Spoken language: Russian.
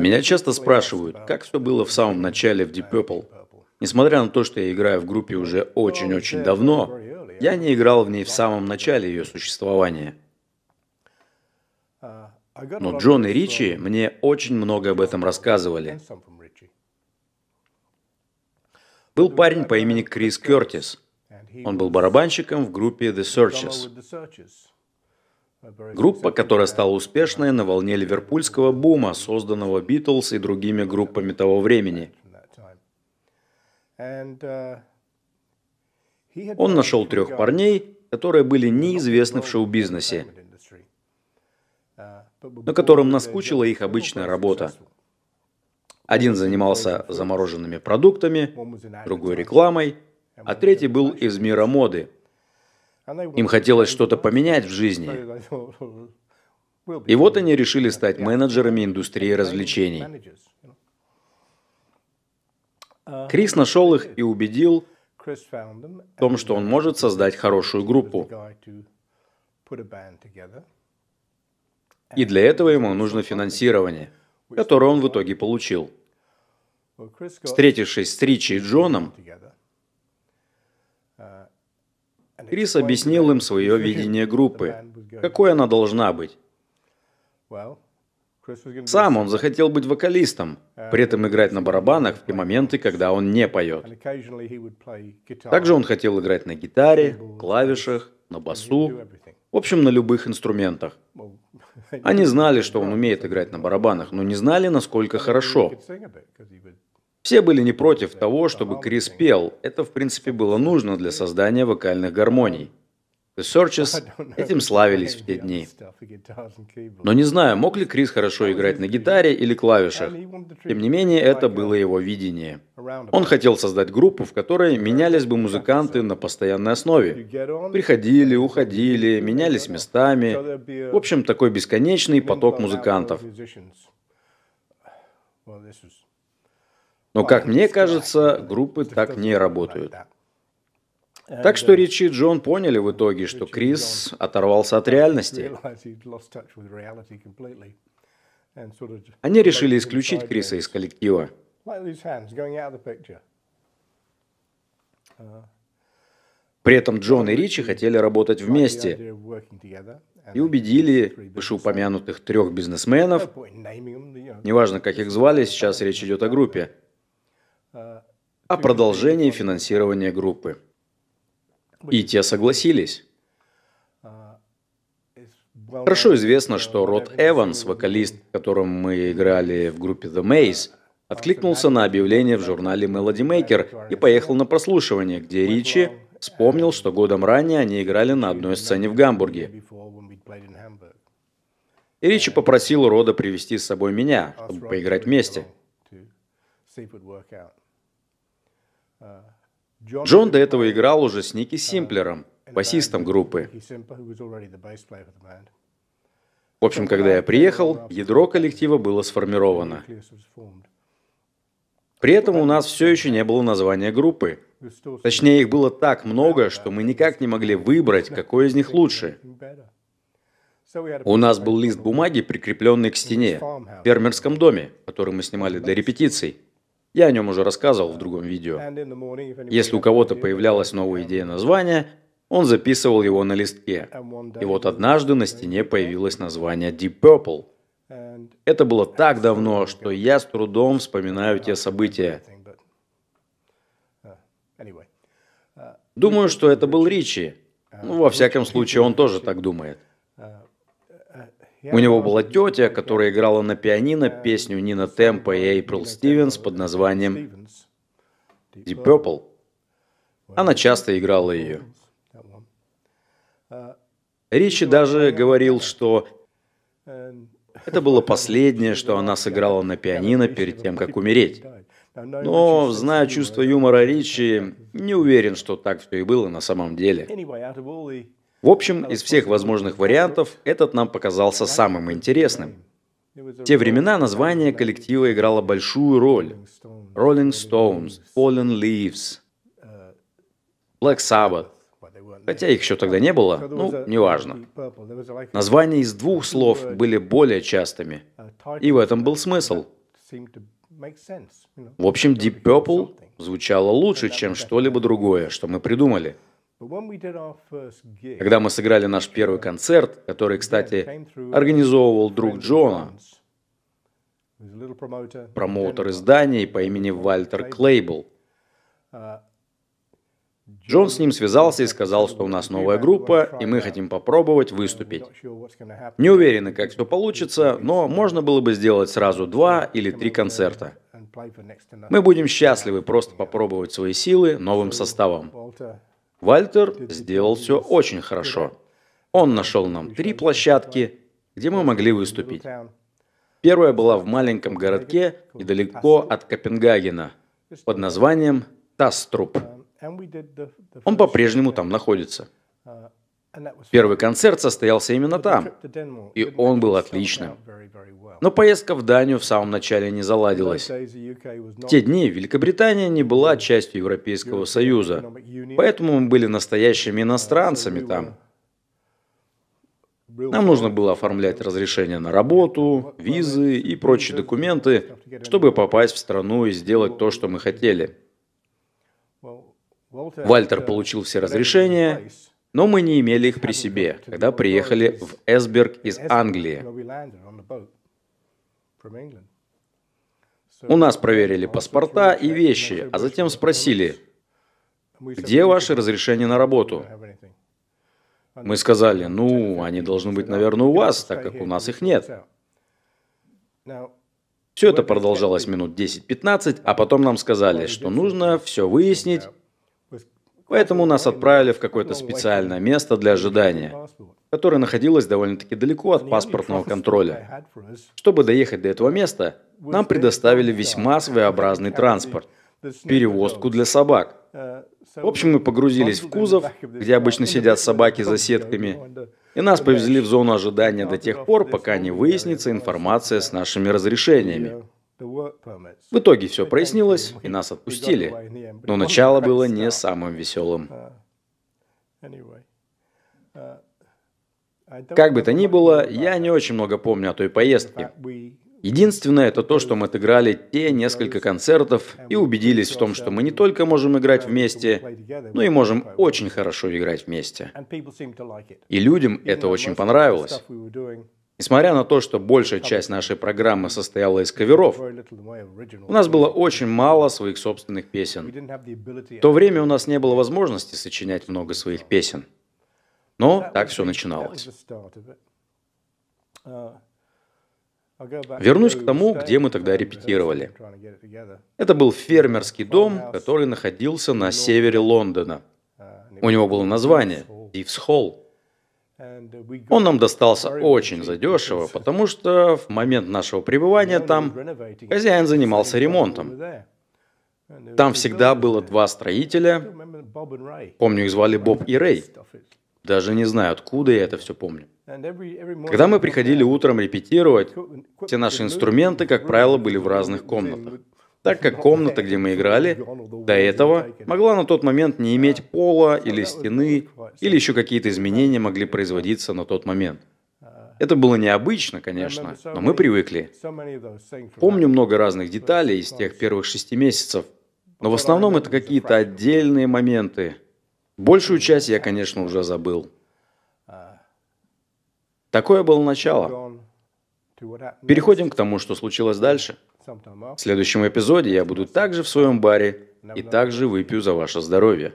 Меня часто спрашивают, как все было в самом начале в Deep Purple. Несмотря на то, что я играю в группе уже очень-очень давно, я не играл в ней в самом начале ее существования. Но Джон и Ричи мне очень много об этом рассказывали. Был парень по имени Крис Кертис. Он был барабанщиком в группе The Searchers. Группа, которая стала успешной на волне ливерпульского бума, созданного Битлз и другими группами того времени. Он нашел трех парней, которые были неизвестны в шоу-бизнесе, но которым наскучила их обычная работа. Один занимался замороженными продуктами, другой рекламой, а третий был из мира моды – им хотелось что-то поменять в жизни. И вот они решили стать менеджерами индустрии развлечений. Uh, Крис нашел их и убедил в том, что он может создать хорошую группу. И для этого ему нужно финансирование, которое он в итоге получил. Встретившись с Ричи и Джоном, Крис объяснил им свое видение группы, какой она должна быть. Сам он захотел быть вокалистом, при этом играть на барабанах в те моменты, когда он не поет. Также он хотел играть на гитаре, клавишах, на басу, в общем, на любых инструментах. Они знали, что он умеет играть на барабанах, но не знали, насколько хорошо. Все были не против того, чтобы Крис пел. Это, в принципе, было нужно для создания вокальных гармоний. The Searches этим славились в те дни. Но не знаю, мог ли Крис хорошо играть на гитаре или клавишах. Тем не менее, это было um, его видение. Он хотел создать группу, в которой менялись бы музыканты на постоянной основе. Приходили, уходили, менялись местами. В общем, такой бесконечный поток музыкантов. Но, как мне кажется, группы так не работают. Так э, что Ричи и Джон поняли в итоге, что Крис оторвался от реальности. Они решили исключить Криса из коллектива. Uh-huh. При этом Джон и Ричи хотели работать вместе и убедили вышеупомянутых трех бизнесменов, неважно, как их звали, сейчас речь идет о группе, о продолжении финансирования группы. И те согласились. Хорошо известно, что Род Эванс, вокалист, которым мы играли в группе The Maze, откликнулся на объявление в журнале Melody Maker и поехал на прослушивание, где Ричи вспомнил, что годом ранее они играли на одной сцене в Гамбурге. И Ричи попросил Рода привести с собой меня, чтобы поиграть вместе. Джон до этого играл уже с Ники а, Симплером, басистом группы. В общем, когда я приехал, ядро коллектива было сформировано. При этом у нас все еще не было названия группы. Точнее, их было так много, что мы никак не могли выбрать, какой из них лучше. У нас был лист бумаги, прикрепленный к стене в фермерском доме, который мы снимали для репетиций. Я о нем уже рассказывал в другом видео. Если у кого-то появлялась новая идея названия, он записывал его на листке. И вот однажды на стене появилось название Deep Purple. Это было так давно, что я с трудом вспоминаю те события. Думаю, что это был Ричи. Ну, во всяком случае, он тоже так думает. У него была тетя, которая играла на пианино песню Нина Темпа и Эйприл Стивенс под названием Deep Purple. Она часто играла ее. Ричи даже говорил, что это было последнее, что она сыграла на пианино перед тем, как умереть. Но, зная чувство юмора Ричи, не уверен, что так все и было на самом деле. В общем, из всех возможных вариантов этот нам показался самым интересным. В те времена название коллектива играло большую роль. Rolling Stones, Fallen Leaves, Black Sabbath. Хотя их еще тогда не было, ну, неважно. Названия из двух слов были более частыми. И в этом был смысл. В общем, Deep Purple звучало лучше, чем что-либо другое, что мы придумали. Когда мы сыграли наш первый концерт, который, кстати, организовывал друг Джона, промоутер издания по имени Вальтер Клейбл, uh, Джон с ним связался и сказал, что у нас новая группа, и мы хотим попробовать выступить. Не уверены, как все получится, но можно было бы сделать сразу два или три концерта. Мы будем счастливы просто попробовать свои силы новым составом. Вальтер сделал все очень хорошо. Он нашел нам три площадки, где мы могли выступить. Первая была в маленьком городке недалеко от Копенгагена под названием Таструп. Он по-прежнему там находится. Первый концерт состоялся именно там, и он был отличным. Но поездка в Данию в самом начале не заладилась. В те дни Великобритания не была частью Европейского Союза, поэтому мы были настоящими иностранцами там. Нам нужно было оформлять разрешение на работу, визы и прочие документы, чтобы попасть в страну и сделать то, что мы хотели. Вальтер получил все разрешения, но мы не имели их при себе, когда приехали в Эсберг из Англии. У нас проверили паспорта и вещи, а затем спросили, где ваши разрешения на работу? Мы сказали, ну, они должны быть, oh, наверное, у вас, так как у нас их нет. Все это продолжалось минут 10-15, а потом нам сказали, что нужно все выяснить, поэтому нас отправили в какое-то специальное место для ожидания которая находилась довольно-таки далеко от паспортного контроля. Чтобы доехать до этого места, нам предоставили весьма своеобразный транспорт – перевозку для собак. Uh, в общем, мы погрузились в кузов, где обычно сидят собаки за сетками, и нас повезли в зону ожидания до тех пор, пока не выяснится информация с нашими разрешениями. В итоге все прояснилось, и нас отпустили. Но начало было не самым веселым. Uh, uh, а как бы то ни было, я не очень много помню о той поездке. Единственное, это то, что мы отыграли те несколько концертов э, и убедились в том, что мы не только можем играть вместе, но и можем очень хорошо играть вместе. И людям это очень понравилось. Несмотря на то, что большая часть нашей программы состояла из каверов, у нас было очень мало своих собственных песен. В то время у нас не было возможности сочинять много своих песен. Но ну, так все начиналось. Uh, Вернусь к тому, где мы тогда uh, репетировали. Это был фермерский дом, который находился на севере Лондона. Uh, У него было название Дивс Холл. Он нам достался очень задешево, потому что в момент нашего пребывания там хозяин занимался ремонтом. Там всегда было два строителя, помню, их звали Боб и Рэй. Даже не знаю, откуда я это все помню. Когда мы приходили утром репетировать, все наши инструменты, как правило, были в разных комнатах. Так как комната, где мы играли, до этого могла на тот момент не иметь пола или стены, или еще какие-то изменения uh, могли производиться на тот момент. Uh, это было необычно, конечно, но мы привыкли. Помню много разных деталей из тех первых шести месяцев, но в основном это какие-то отдельные моменты, Большую часть я, конечно, уже забыл. Такое было начало. Переходим к тому, что случилось дальше. В следующем эпизоде я буду также в своем баре и также выпью за ваше здоровье.